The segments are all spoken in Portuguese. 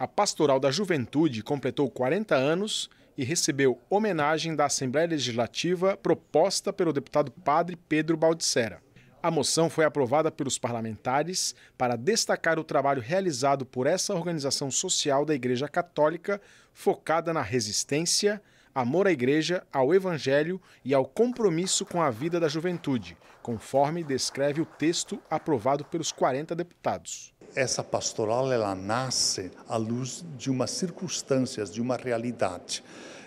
A Pastoral da Juventude completou 40 anos e recebeu homenagem da Assembleia Legislativa proposta pelo deputado padre Pedro Baldissera. A moção foi aprovada pelos parlamentares para destacar o trabalho realizado por essa organização social da Igreja Católica, focada na resistência, amor à Igreja, ao Evangelho e ao compromisso com a vida da juventude, conforme descreve o texto aprovado pelos 40 deputados essa pastoral ela nasce à luz de umas circunstâncias, de uma realidade.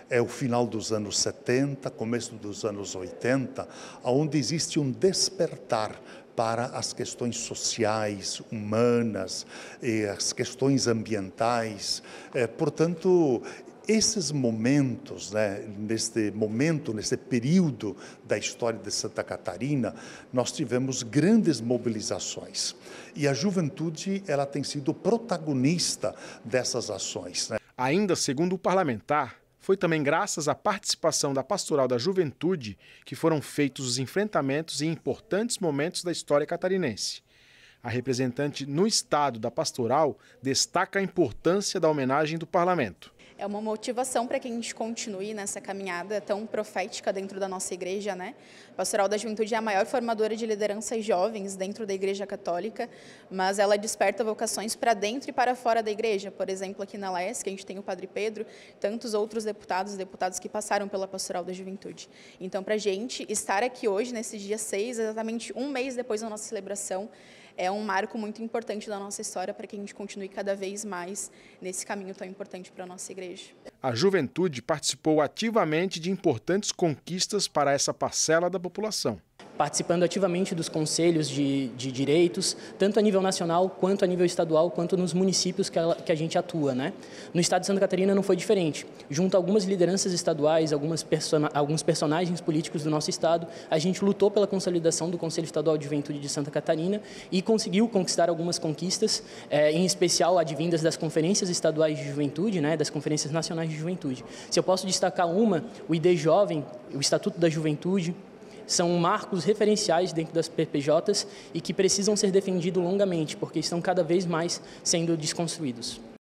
É o final dos anos 70, começo dos anos 80, onde existe um despertar para as questões sociais, humanas, as questões ambientais. É, portanto, esses momentos, né, neste momento, nesse período da história de Santa Catarina, nós tivemos grandes mobilizações. E a juventude ela tem sido protagonista dessas ações. Né? Ainda segundo o parlamentar, foi também graças à participação da Pastoral da Juventude que foram feitos os enfrentamentos e importantes momentos da história catarinense. A representante no estado da Pastoral destaca a importância da homenagem do parlamento é uma motivação para que a gente continue nessa caminhada tão profética dentro da nossa igreja, né? A Pastoral da Juventude é a maior formadora de lideranças jovens dentro da Igreja Católica, mas ela desperta vocações para dentro e para fora da igreja. Por exemplo, aqui na que a gente tem o Padre Pedro, tantos outros deputados, deputadas que passaram pela Pastoral da Juventude. Então, para a gente estar aqui hoje, nesse dia 6, exatamente um mês depois da nossa celebração, é um marco muito importante da nossa história para que a gente continue cada vez mais nesse caminho tão importante para a nossa igreja. A juventude participou ativamente de importantes conquistas para essa parcela da população participando ativamente dos conselhos de, de, direitos, tanto a nível nacional quanto a nível estadual, quanto nos municípios que, a que a gente atua. Né? No estado de Santa Catarina não foi diferente. Junto a algumas lideranças estaduais, algumas persona, alguns personagens políticos do nosso estado, a gente lutou pela consolidação do Conselho Estadual de Juventude de Santa Catarina e conseguiu conquistar algumas conquistas, eh, em especial advindas das conferências estaduais de juventude, né, das conferências nacionais de juventude. Se eu posso destacar uma, o ID Jovem, o Estatuto da Juventude, são marcos referenciais dentro das PPJs e que precisam ser defendidos longamente, porque estão cada vez mais sendo desconstruídos.